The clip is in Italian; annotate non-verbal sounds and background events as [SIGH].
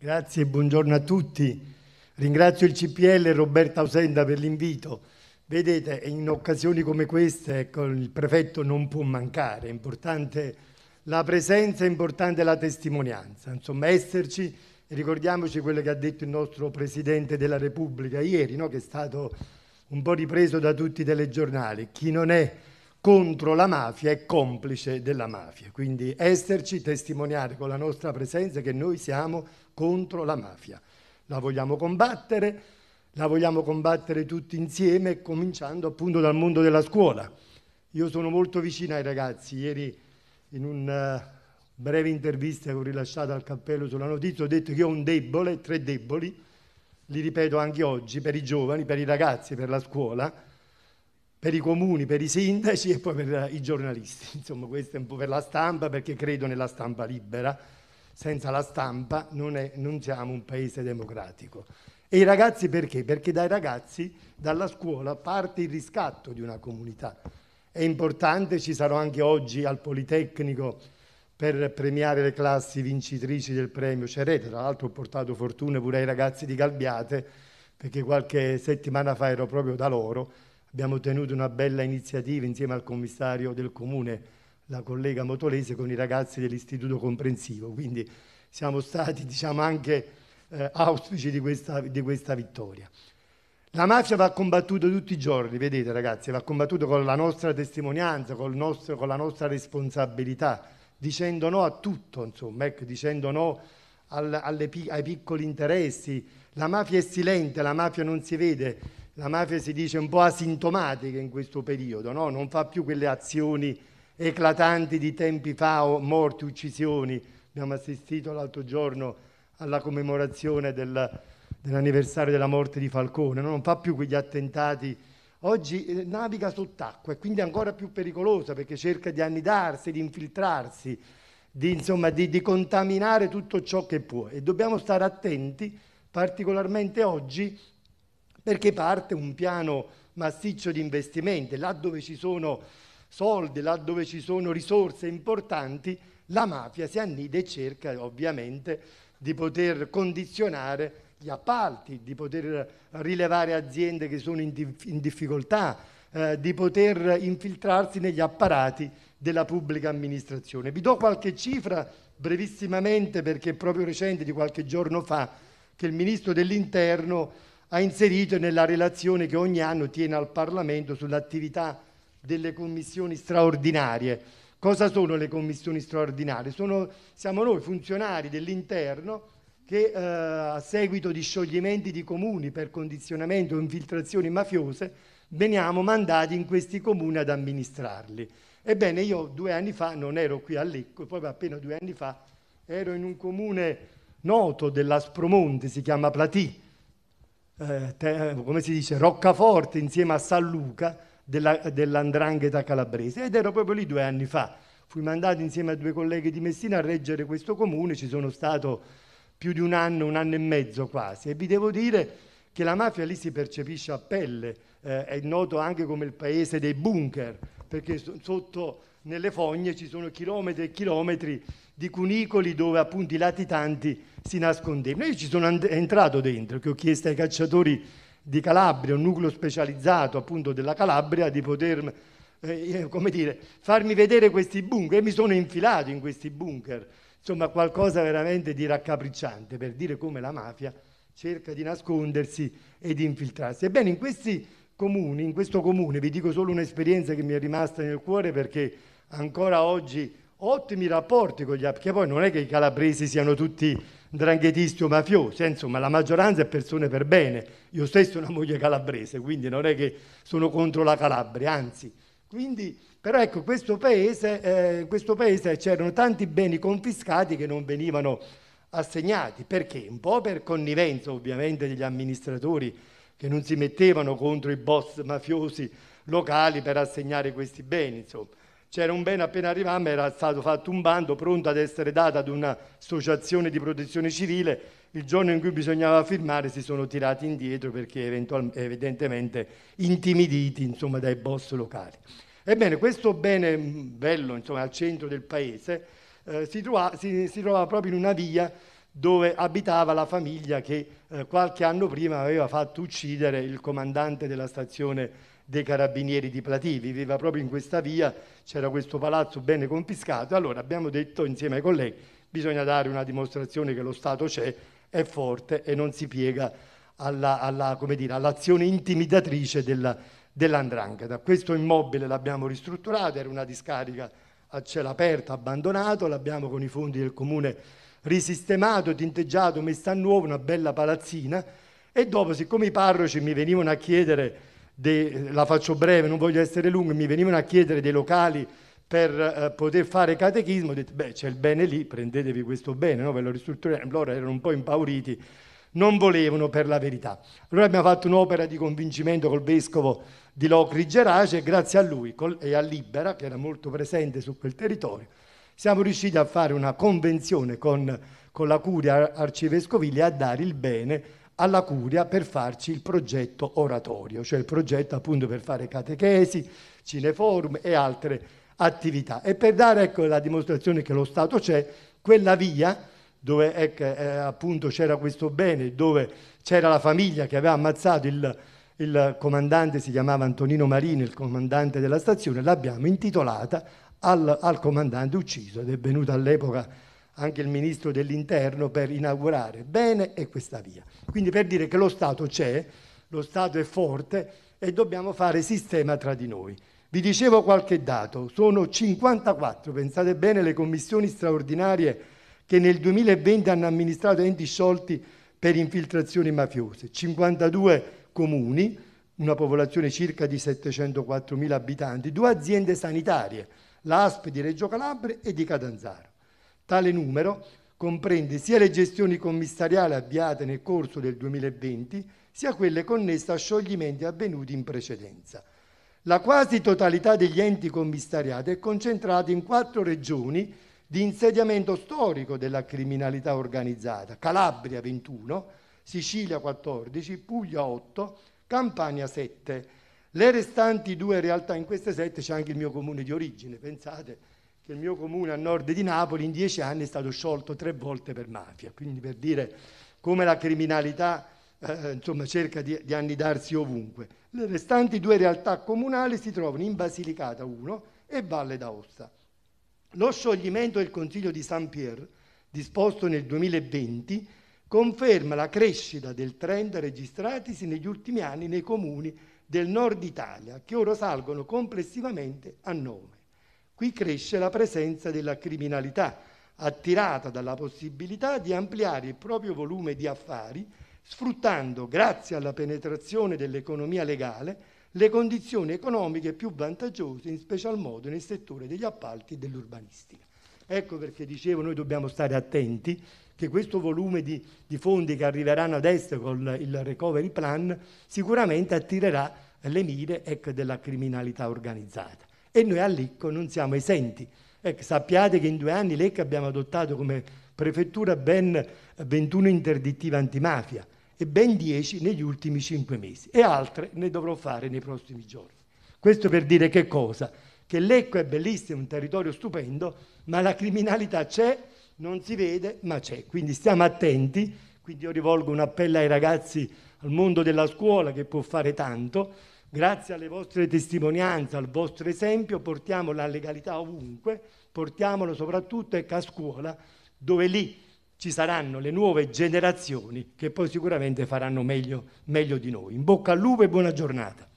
Grazie e buongiorno a tutti. Ringrazio il CPL e Roberta Ausenda per l'invito. Vedete, in occasioni come queste ecco, il prefetto non può mancare, è importante la presenza, è importante la testimonianza, insomma esserci ricordiamoci quello che ha detto il nostro Presidente della Repubblica ieri, no? che è stato un po' ripreso da tutti i telegiornali. Chi non è contro la mafia e complice della mafia. Quindi esserci, testimoniare con la nostra presenza che noi siamo contro la mafia. La vogliamo combattere, la vogliamo combattere tutti insieme, cominciando appunto dal mondo della scuola. Io sono molto vicino ai ragazzi, ieri in un eh, breve intervista che ho rilasciato al cappello sulla notizia ho detto che ho un debole, tre deboli, li ripeto anche oggi, per i giovani, per i ragazzi, per la scuola, per i comuni, per i sindaci [LAUGHS] e poi per eh, i giornalisti. [LAUGHS] Insomma, questo è un po' per la stampa perché credo nella stampa libera. Senza la stampa non, è, non siamo un paese democratico. E i ragazzi perché? Perché dai ragazzi, dalla scuola, parte il riscatto di una comunità. È importante, ci sarò anche oggi al Politecnico per premiare le classi vincitrici del premio Cerete. Tra l'altro ho portato fortuna pure ai ragazzi di Galbiate, perché qualche settimana fa ero proprio da loro Abbiamo tenuto una bella iniziativa insieme al commissario del comune, la collega Motolese, con i ragazzi dell'istituto comprensivo, quindi siamo stati diciamo, anche eh, auspici di questa, di questa vittoria. La mafia va combattuta tutti i giorni, vedete ragazzi, va combattuta con la nostra testimonianza, nostro, con la nostra responsabilità, dicendo no a tutto, insomma, ecco, dicendo no al, alle, ai piccoli interessi. La mafia è silente, la mafia non si vede, la mafia si dice un po' asintomatica in questo periodo, no? non fa più quelle azioni eclatanti di tempi fa o morti, uccisioni. Abbiamo assistito l'altro giorno alla commemorazione del, dell'anniversario della morte di Falcone, no? non fa più quegli attentati. Oggi eh, naviga sott'acqua e quindi è ancora più pericolosa perché cerca di annidarsi, di infiltrarsi, di, insomma, di, di contaminare tutto ciò che può. E dobbiamo stare attenti, particolarmente oggi, perché parte un piano massiccio di investimenti, là dove ci sono soldi, là dove ci sono risorse importanti, la mafia si annida e cerca ovviamente di poter condizionare gli appalti, di poter rilevare aziende che sono in, dif in difficoltà, eh, di poter infiltrarsi negli apparati della pubblica amministrazione. Vi do qualche cifra brevissimamente perché è proprio recente, di qualche giorno fa, che il Ministro dell'Interno ha inserito nella relazione che ogni anno tiene al Parlamento sull'attività delle commissioni straordinarie. Cosa sono le commissioni straordinarie? Sono, siamo noi funzionari dell'interno che eh, a seguito di scioglimenti di comuni per condizionamento o infiltrazioni mafiose veniamo mandati in questi comuni ad amministrarli. Ebbene, io due anni fa non ero qui a Lecco, proprio appena due anni fa ero in un comune noto dell'Aspromonte, si chiama Platì, eh, come si dice, roccaforte insieme a San Luca della, dell'andrangheta calabrese ed ero proprio lì due anni fa. Fui mandato insieme a due colleghi di Messina a reggere questo comune, ci sono stato più di un anno, un anno e mezzo quasi e vi devo dire che la mafia lì si percepisce a pelle, eh, è noto anche come il paese dei bunker, perché sotto nelle fogne ci sono chilometri e chilometri di cunicoli dove appunto i latitanti si nascondevano. Io ci sono entrato dentro, che ho chiesto ai cacciatori di Calabria, un nucleo specializzato appunto della Calabria, di poter eh, eh dire, farmi vedere questi bunker e mi sono infilato in questi bunker. Insomma, qualcosa veramente di raccapricciante per dire come la mafia cerca di nascondersi e di infiltrarsi. Ebbene, in questi comuni, in questo comune, vi dico solo un'esperienza che mi è rimasta nel cuore perché ancora oggi ho ottimi rapporti con gli altri, che poi non è che i calabresi siano tutti dranghetisti o mafiosi, eh, insomma la maggioranza è persone per bene, io stesso ho una moglie calabrese, quindi non è che sono contro la Calabria, anzi. Quindi, però ecco, questo paese, eh, questo paese c'erano tanti beni confiscati che non venivano assegnati, perché? Un po' per connivenza ovviamente degli amministratori che non si mettevano contro i boss mafiosi locali per assegnare questi beni. C'era un bene appena arrivava, era stato fatto un bando pronto ad essere dato ad un'associazione di protezione civile. Il giorno in cui bisognava firmare si sono tirati indietro perché evidentemente intimiditi insomma, dai boss locali. Ebbene, questo bene bello insomma, al centro del paese eh, si, trova, si, si trovava proprio in una via dove abitava la famiglia che eh, qualche anno prima aveva fatto uccidere il comandante della stazione dei carabinieri di Platì, viveva proprio in questa via, c'era questo palazzo bene confiscato, allora abbiamo detto insieme ai colleghi bisogna dare una dimostrazione che lo Stato c'è, è forte e non si piega alla, alla, dire, all'azione intimidatrice della, dell'andrangheta. Questo immobile l'abbiamo ristrutturato, era una discarica a cielo aperto, abbandonato, l'abbiamo con i fondi del comune risistemato, tinteggiato, messo a nuovo, una bella palazzina e dopo siccome i parroci mi venivano a chiedere, de, la faccio breve, non voglio essere lungo, mi venivano a chiedere dei locali per eh, poter fare catechismo, ho detto beh c'è il bene lì, prendetevi questo bene, no? ve lo ristrutturiamo, loro erano un po' impauriti, non volevano per la verità. Allora abbiamo fatto un'opera di convincimento col vescovo di Locri Gerace e grazie a lui e a Libera, che era molto presente su quel territorio, siamo riusciti a fare una convenzione con, con la curia arcivescovile a dare il bene alla curia per farci il progetto oratorio, cioè il progetto appunto per fare catechesi, cineforum e altre attività. E per dare ecco, la dimostrazione che lo Stato c'è, quella via dove ecco, eh, appunto c'era questo bene, dove c'era la famiglia che aveva ammazzato il, il comandante, si chiamava Antonino Marini, il comandante della stazione, l'abbiamo intitolata al, al comandante ucciso ed è venuto all'epoca anche il ministro dell'interno per inaugurare bene e questa via. Quindi per dire che lo Stato c'è, lo Stato è forte e dobbiamo fare sistema tra di noi. Vi dicevo qualche dato, sono 54, pensate bene, le commissioni straordinarie che nel 2020 hanno amministrato enti sciolti per infiltrazioni mafiose, 52 comuni, una popolazione circa di 704 mila abitanti, due aziende sanitarie, l'ASP di Reggio Calabria e di Catanzaro. Tale numero comprende sia le gestioni commissariali avviate nel corso del 2020, sia quelle connesse a scioglimenti avvenuti in precedenza. La quasi totalità degli enti commissariati è concentrata in quattro regioni di insediamento storico della criminalità organizzata, Calabria 21, Sicilia 14, Puglia 8, Campania 7, le restanti due realtà, in queste sette c'è anche il mio comune di origine, pensate che il mio comune a nord di Napoli in dieci anni è stato sciolto tre volte per mafia, quindi per dire come la criminalità eh, insomma, cerca di, di annidarsi ovunque. Le restanti due realtà comunali si trovano in Basilicata 1 e Valle d'Aosta. Lo scioglimento del Consiglio di San Pier, disposto nel 2020, conferma la crescita del trend registratisi negli ultimi anni nei comuni del nord Italia che ora salgono complessivamente a nome. Qui cresce la presenza della criminalità, attirata dalla possibilità di ampliare il proprio volume di affari, sfruttando, grazie alla penetrazione dell'economia legale, le condizioni economiche più vantaggiose, in special modo nel settore degli appalti e dell'urbanistica. Ecco perché dicevo noi dobbiamo stare attenti che questo volume di, di fondi che arriveranno adesso con il recovery plan sicuramente attirerà le mire ecco, della criminalità organizzata. E noi a all'ICCO non siamo esenti. Ecco, sappiate che in due anni l'ECA abbiamo adottato come prefettura ben 21 interdittive antimafia e ben 10 negli ultimi 5 mesi e altre ne dovrò fare nei prossimi giorni. Questo per dire che cosa? Che l'Ecco è bellissimo, è un territorio stupendo, ma la criminalità c'è non si vede ma c'è, quindi stiamo attenti, quindi io rivolgo un appello ai ragazzi, al mondo della scuola che può fare tanto, grazie alle vostre testimonianze, al vostro esempio portiamo la legalità ovunque, portiamolo soprattutto ecco, a scuola dove lì ci saranno le nuove generazioni che poi sicuramente faranno meglio, meglio di noi. In bocca al lupo e buona giornata.